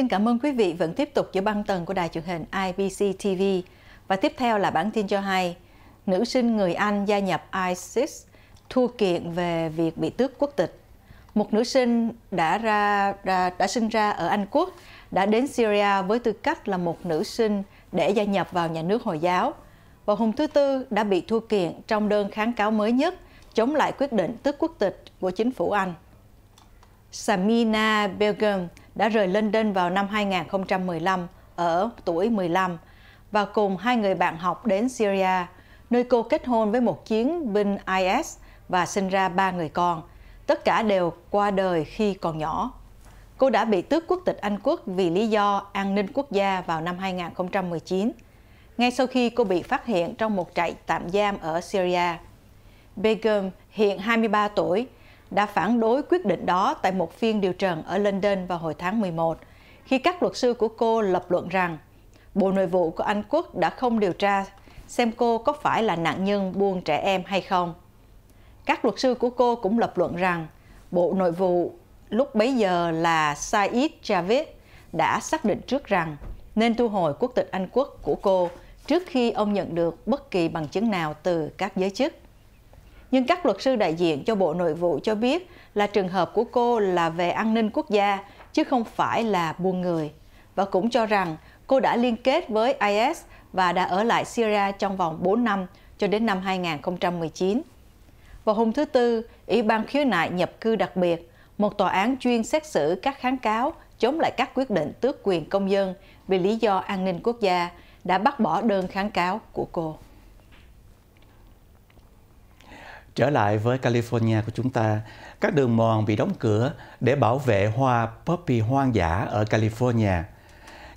Xin cảm ơn quý vị vẫn tiếp tục giữa băng tần của đài truyền hình IBC TV. Và tiếp theo là bản tin cho hay, nữ sinh người Anh gia nhập ISIS thua kiện về việc bị tước quốc tịch. Một nữ sinh đã ra, ra đã sinh ra ở Anh Quốc đã đến Syria với tư cách là một nữ sinh để gia nhập vào nhà nước Hồi giáo. Vào hôm thứ Tư đã bị thua kiện trong đơn kháng cáo mới nhất chống lại quyết định tước quốc tịch của chính phủ Anh. Samina Begum, đã rời London vào năm 2015 ở tuổi 15 và cùng hai người bạn học đến Syria, nơi cô kết hôn với một chiến binh IS và sinh ra ba người con. Tất cả đều qua đời khi còn nhỏ. Cô đã bị tước quốc tịch Anh quốc vì lý do an ninh quốc gia vào năm 2019, ngay sau khi cô bị phát hiện trong một trại tạm giam ở Syria. Begum hiện 23 tuổi, đã phản đối quyết định đó tại một phiên điều trần ở London vào hồi tháng 11, khi các luật sư của cô lập luận rằng Bộ Nội vụ của Anh Quốc đã không điều tra xem cô có phải là nạn nhân buôn trẻ em hay không. Các luật sư của cô cũng lập luận rằng Bộ Nội vụ lúc bấy giờ là Said Javid đã xác định trước rằng nên thu hồi quốc tịch Anh quốc của cô trước khi ông nhận được bất kỳ bằng chứng nào từ các giới chức nhưng các luật sư đại diện cho Bộ Nội vụ cho biết là trường hợp của cô là về an ninh quốc gia, chứ không phải là buôn người. Và cũng cho rằng cô đã liên kết với IS và đã ở lại Syria trong vòng 4 năm cho đến năm 2019. Vào hôm thứ Tư, Ủy ban khiếu nại nhập cư đặc biệt, một tòa án chuyên xét xử các kháng cáo chống lại các quyết định tước quyền công dân vì lý do an ninh quốc gia, đã bác bỏ đơn kháng cáo của cô. Trở lại với California của chúng ta, các đường mòn bị đóng cửa để bảo vệ hoa poppy hoang dã ở California.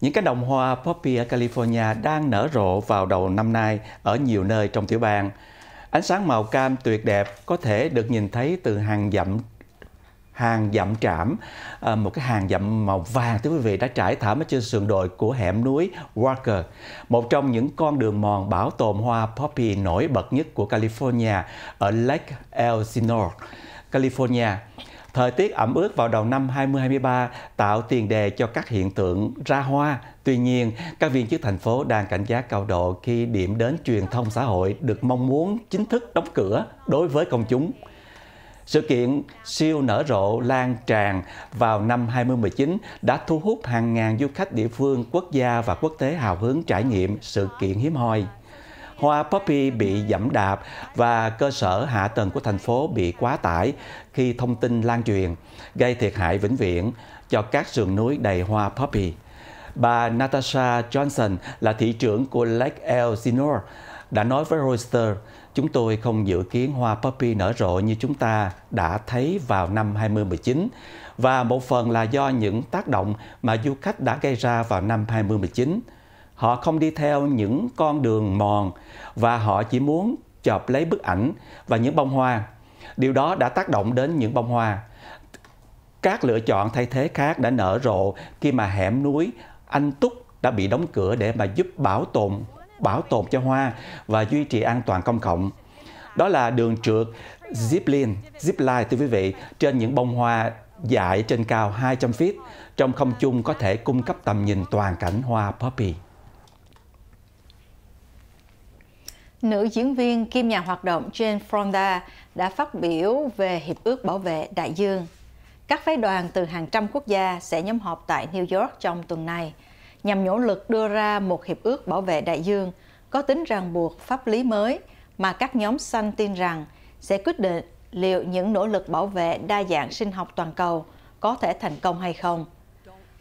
Những cánh đồng hoa poppy ở California đang nở rộ vào đầu năm nay ở nhiều nơi trong tiểu bang. Ánh sáng màu cam tuyệt đẹp có thể được nhìn thấy từ hàng dặm hàng dặm trảm ờ, một cái hàng dặm màu vàng thưa quý vị đã trải thảm ở trên sườn đồi của hẻm núi Walker một trong những con đường mòn bảo tồn hoa poppy nổi bật nhất của California ở Lake Elsinore California Thời tiết ẩm ướt vào đầu năm 2023 tạo tiền đề cho các hiện tượng ra hoa. Tuy nhiên, các viên chức thành phố đang cảnh giác cao độ khi điểm đến truyền thông xã hội được mong muốn chính thức đóng cửa đối với công chúng. Sự kiện siêu nở rộ lan tràn vào năm 2019 đã thu hút hàng ngàn du khách địa phương, quốc gia và quốc tế hào hứng trải nghiệm sự kiện hiếm hoi. Hoa Poppy bị dẫm đạp và cơ sở hạ tầng của thành phố bị quá tải khi thông tin lan truyền, gây thiệt hại vĩnh viễn cho các sườn núi đầy hoa Poppy. Bà Natasha Johnson là thị trưởng của Lake Elsinore, đã nói với Reuters, chúng tôi không dự kiến hoa poppy nở rộ như chúng ta đã thấy vào năm 2019 và một phần là do những tác động mà du khách đã gây ra vào năm 2019. Họ không đi theo những con đường mòn và họ chỉ muốn chộp lấy bức ảnh và những bông hoa. Điều đó đã tác động đến những bông hoa. Các lựa chọn thay thế khác đã nở rộ khi mà hẻm núi Anh Túc đã bị đóng cửa để mà giúp bảo tồn bảo tồn cho hoa và duy trì an toàn công cộng. Đó là đường trượt zipline, zipline thưa quý vị, trên những bông hoa dài trên cao 200 feet, trong không trung có thể cung cấp tầm nhìn toàn cảnh hoa poppy. Nữ diễn viên kim nhà hoạt động Jane Fonda đã phát biểu về Hiệp ước Bảo vệ Đại dương. Các phái đoàn từ hàng trăm quốc gia sẽ nhóm họp tại New York trong tuần này – nhằm nỗ lực đưa ra một hiệp ước bảo vệ đại dương có tính ràng buộc pháp lý mới mà các nhóm xanh tin rằng sẽ quyết định liệu những nỗ lực bảo vệ đa dạng sinh học toàn cầu có thể thành công hay không.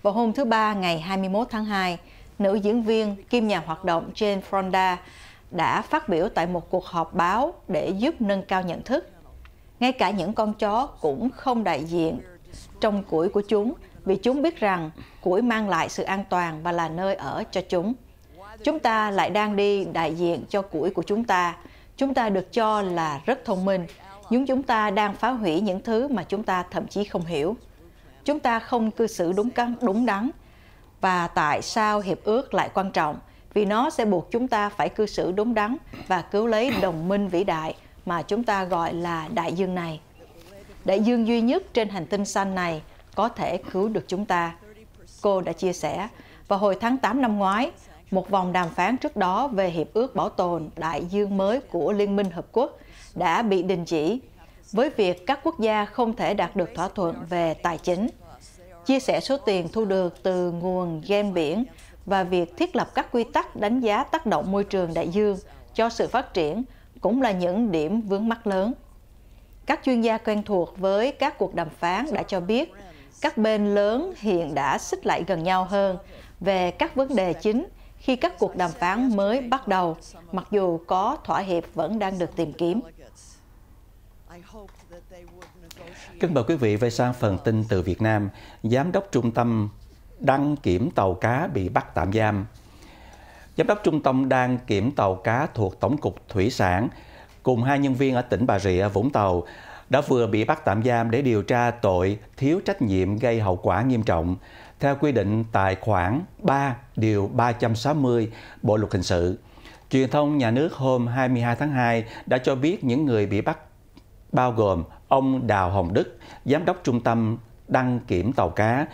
Vào hôm thứ Ba ngày 21 tháng 2, nữ diễn viên kim nhà hoạt động Jane Fonda đã phát biểu tại một cuộc họp báo để giúp nâng cao nhận thức. Ngay cả những con chó cũng không đại diện trong củi của chúng vì chúng biết rằng củi mang lại sự an toàn và là nơi ở cho chúng. Chúng ta lại đang đi đại diện cho củi của chúng ta. Chúng ta được cho là rất thông minh, nhưng chúng ta đang phá hủy những thứ mà chúng ta thậm chí không hiểu. Chúng ta không cư xử đúng căng, đúng đắn. Và tại sao hiệp ước lại quan trọng? Vì nó sẽ buộc chúng ta phải cư xử đúng đắn và cứu lấy đồng minh vĩ đại mà chúng ta gọi là đại dương này. Đại dương duy nhất trên hành tinh xanh này có thể cứu được chúng ta. Cô đã chia sẻ, vào hồi tháng 8 năm ngoái, một vòng đàm phán trước đó về Hiệp ước Bảo tồn Đại dương mới của Liên minh Hợp Quốc đã bị đình chỉ với việc các quốc gia không thể đạt được thỏa thuận về tài chính, chia sẻ số tiền thu được từ nguồn gen biển và việc thiết lập các quy tắc đánh giá tác động môi trường đại dương cho sự phát triển cũng là những điểm vướng mắc lớn. Các chuyên gia quen thuộc với các cuộc đàm phán đã cho biết các bên lớn hiện đã xích lại gần nhau hơn về các vấn đề chính khi các cuộc đàm phán mới bắt đầu, mặc dù có thỏa hiệp vẫn đang được tìm kiếm. Kính mời quý vị về sang phần tin từ Việt Nam. Giám đốc trung tâm đăng kiểm tàu cá bị bắt tạm giam. Giám đốc trung tâm đăng kiểm tàu cá thuộc Tổng cục Thủy sản cùng hai nhân viên ở tỉnh Bà Rịa, Vũng Tàu đã vừa bị bắt tạm giam để điều tra tội thiếu trách nhiệm gây hậu quả nghiêm trọng theo quy định tại khoản 3 điều 360 Bộ luật hình sự. Truyền thông nhà nước hôm 22 tháng 2 đã cho biết những người bị bắt bao gồm ông Đào Hồng Đức, giám đốc trung tâm đăng kiểm tàu cá,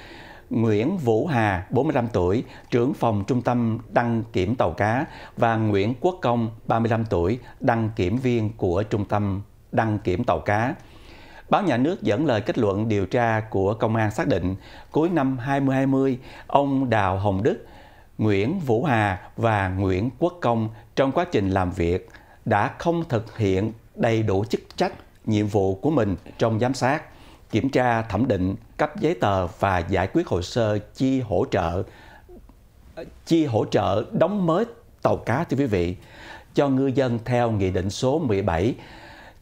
Nguyễn Vũ Hà, 45 tuổi, trưởng phòng trung tâm đăng kiểm tàu cá và Nguyễn Quốc Công, 35 tuổi, đăng kiểm viên của trung tâm đăng kiểm tàu cá. Báo Nhà nước dẫn lời kết luận điều tra của công an xác định cuối năm 2020, ông Đào Hồng Đức, Nguyễn Vũ Hà và Nguyễn Quốc Công trong quá trình làm việc đã không thực hiện đầy đủ chức trách, nhiệm vụ của mình trong giám sát, kiểm tra, thẩm định, cấp giấy tờ và giải quyết hồ sơ chi hỗ trợ chi hỗ trợ đóng mới tàu cá thưa quý vị cho ngư dân theo nghị định số 17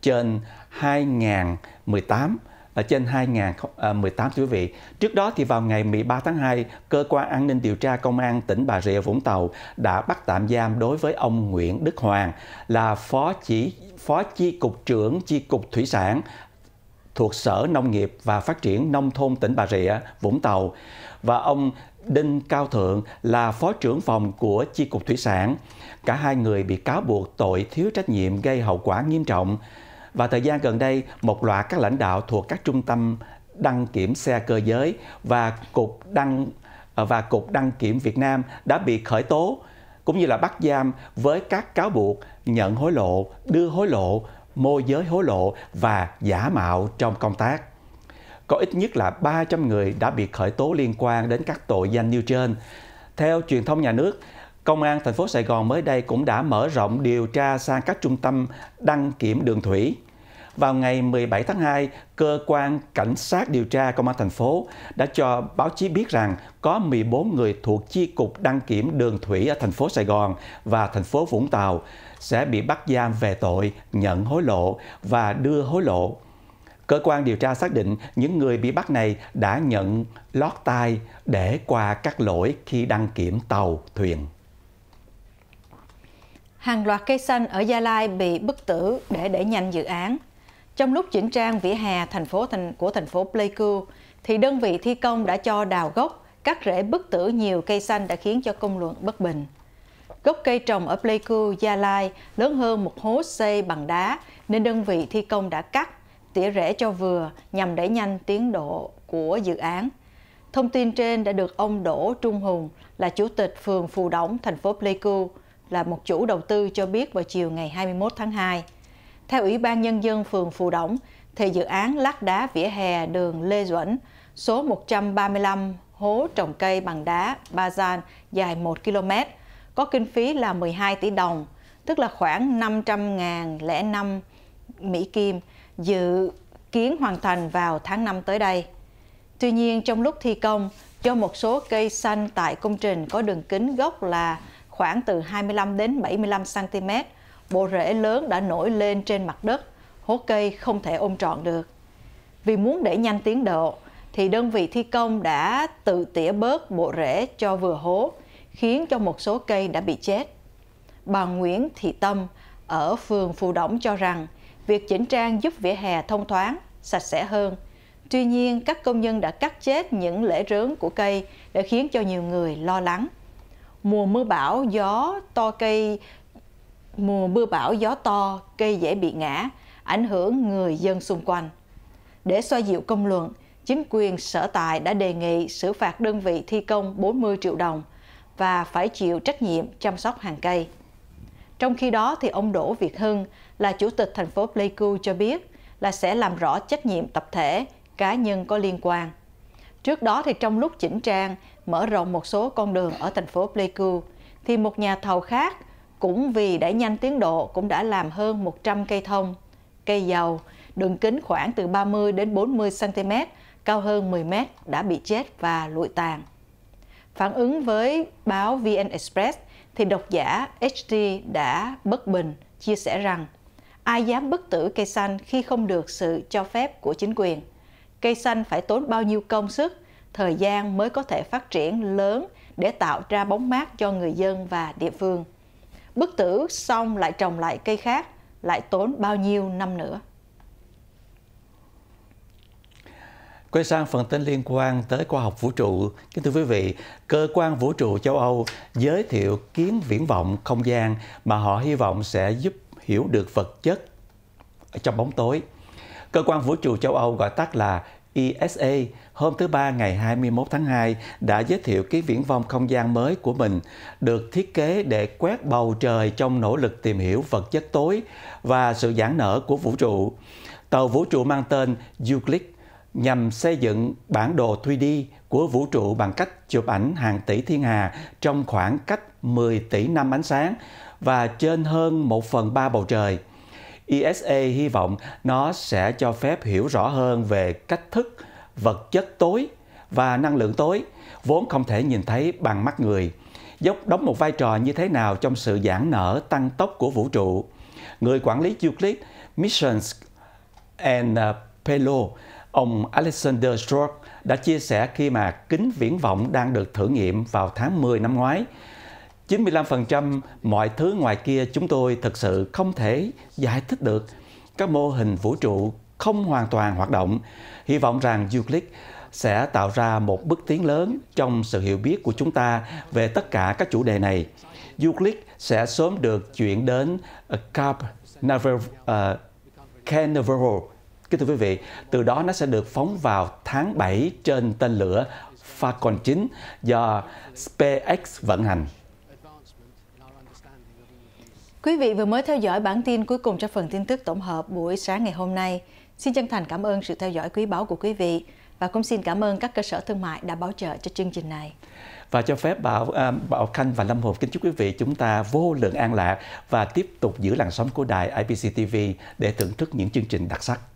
trên 2018 ở à, trên 2018 à, thưa quý vị. Trước đó thì vào ngày 13 tháng 2, cơ quan an ninh điều tra công an tỉnh Bà Rịa Vũng Tàu đã bắt tạm giam đối với ông Nguyễn Đức Hoàng là phó chỉ phó chi cục trưởng chi cục thủy sản thuộc Sở Nông nghiệp và Phát triển Nông thôn tỉnh Bà Rịa, Vũng Tàu và ông Đinh Cao Thượng là phó trưởng phòng của Chi cục Thủy sản. Cả hai người bị cáo buộc tội thiếu trách nhiệm gây hậu quả nghiêm trọng. Và thời gian gần đây, một loạt các lãnh đạo thuộc các trung tâm đăng kiểm xe cơ giới và cục đăng ờ, và cục đăng kiểm Việt Nam đã bị khởi tố cũng như là bắt giam với các cáo buộc nhận hối lộ, đưa hối lộ, môi giới hối lộ và giả mạo trong công tác. Có ít nhất là 300 người đã bị khởi tố liên quan đến các tội danh nêu trên. Theo truyền thông nhà nước, Công an thành phố Sài Gòn mới đây cũng đã mở rộng điều tra sang các trung tâm đăng kiểm đường thủy. Vào ngày 17 tháng 2, cơ quan cảnh sát điều tra công an thành phố đã cho báo chí biết rằng có 14 người thuộc chi cục đăng kiểm đường thủy ở thành phố Sài Gòn và thành phố Vũng Tàu sẽ bị bắt giam về tội nhận hối lộ và đưa hối lộ. Cơ quan điều tra xác định những người bị bắt này đã nhận lót tay để qua các lỗi khi đăng kiểm tàu, thuyền. Hàng loạt cây xanh ở Gia Lai bị bức tử để đẩy nhanh dự án. Trong lúc chỉnh trang vỉa hè thành phố thành của thành phố Pleiku, thì đơn vị thi công đã cho đào gốc, cắt rễ bức tử nhiều cây xanh đã khiến cho công luận bất bình. Gốc cây trồng ở Pleiku, Gia Lai lớn hơn một hố xây bằng đá nên đơn vị thi công đã cắt, tỉa rễ cho vừa nhằm đẩy nhanh tiến độ của dự án. Thông tin trên đã được ông Đỗ Trung Hùng là chủ tịch phường Phù Đổng, thành phố Pleiku, là một chủ đầu tư cho biết vào chiều ngày 21 tháng 2. Theo Ủy ban Nhân dân phường Phù Đổng, thì dự án lát đá vỉa hè đường Lê Duẩn, số 135 hố trồng cây bằng đá Bazan dài 1 km, có kinh phí là 12 tỷ đồng, tức là khoảng 500.005 Mỹ Kim, dự kiến hoàn thành vào tháng 5 tới đây. Tuy nhiên, trong lúc thi công, do một số cây xanh tại công trình có đường kính gốc là khoảng từ 25 đến 75 cm bộ rễ lớn đã nổi lên trên mặt đất, hố cây không thể ôm trọn được. Vì muốn để nhanh tiến độ, thì đơn vị thi công đã tự tỉa bớt bộ rễ cho vừa hố, khiến cho một số cây đã bị chết. Bà Nguyễn Thị Tâm ở phường Phù Đổng cho rằng việc chỉnh trang giúp vỉa hè thông thoáng, sạch sẽ hơn. Tuy nhiên, các công nhân đã cắt chết những rễ rớn của cây để khiến cho nhiều người lo lắng. Mùa mưa bão, gió to cây mùa mưa bão gió to, cây dễ bị ngã, ảnh hưởng người dân xung quanh. Để xoa dịu công luận, chính quyền sở tại đã đề nghị xử phạt đơn vị thi công 40 triệu đồng và phải chịu trách nhiệm chăm sóc hàng cây. Trong khi đó thì ông Đỗ Việt Hưng là chủ tịch thành phố Pleiku cho biết là sẽ làm rõ trách nhiệm tập thể, cá nhân có liên quan. Trước đó thì trong lúc chỉnh trang, mở rộng một số con đường ở thành phố Pleiku, thì một nhà thầu khác cũng vì đẩy nhanh tiến độ cũng đã làm hơn 100 cây thông, cây dầu, đường kính khoảng từ 30 đến 40 cm, cao hơn 10 m đã bị chết và lụi tàn. Phản ứng với báo VN Express thì độc giả HD đã bất bình, chia sẻ rằng ai dám bức tử cây xanh khi không được sự cho phép của chính quyền. Cây xanh phải tốn bao nhiêu công sức, thời gian mới có thể phát triển lớn để tạo ra bóng mát cho người dân và địa phương bức tử xong lại trồng lại cây khác, lại tốn bao nhiêu năm nữa. Quay sang phần tin liên quan tới khoa học vũ trụ. Kính thưa quý vị, cơ quan vũ trụ châu Âu giới thiệu kiến viễn vọng không gian mà họ hy vọng sẽ giúp hiểu được vật chất trong bóng tối. Cơ quan vũ trụ châu Âu gọi tắt là ESA hôm thứ Ba ngày 21 tháng 2 đã giới thiệu cái viễn vong không gian mới của mình, được thiết kế để quét bầu trời trong nỗ lực tìm hiểu vật chất tối và sự giãn nở của vũ trụ. Tàu vũ trụ mang tên Euclid nhằm xây dựng bản đồ 3D của vũ trụ bằng cách chụp ảnh hàng tỷ thiên hà trong khoảng cách 10 tỷ năm ánh sáng và trên hơn một phần ba bầu trời – ESA hy vọng nó sẽ cho phép hiểu rõ hơn về cách thức, vật chất tối và năng lượng tối vốn không thể nhìn thấy bằng mắt người, dốc đóng một vai trò như thế nào trong sự giãn nở tăng tốc của vũ trụ. Người quản lý Euclid Missions and uh, Payload, ông Alexander Strock đã chia sẻ khi mà kính viễn vọng đang được thử nghiệm vào tháng 10 năm ngoái 95% mọi thứ ngoài kia chúng tôi thực sự không thể giải thích được. Các mô hình vũ trụ không hoàn toàn hoạt động. Hy vọng rằng Euclid sẽ tạo ra một bước tiến lớn trong sự hiểu biết của chúng ta về tất cả các chủ đề này. Euclid sẽ sớm được chuyển đến ờ, Cap ờ, Canaveral. Kính thưa quý vị, từ đó nó sẽ được phóng vào tháng 7 trên tên lửa Falcon 9 do SpaceX vận hành. Quý vị vừa mới theo dõi bản tin cuối cùng cho phần tin tức tổng hợp buổi sáng ngày hôm nay. Xin chân thành cảm ơn sự theo dõi quý báu của quý vị và cũng xin cảm ơn các cơ sở thương mại đã bảo trợ cho chương trình này. Và cho phép Bảo à, Bảo Khanh và Lâm Hồn kính chúc quý vị chúng ta vô lượng an lạc và tiếp tục giữ làn sóng của đài IPC TV để thưởng thức những chương trình đặc sắc.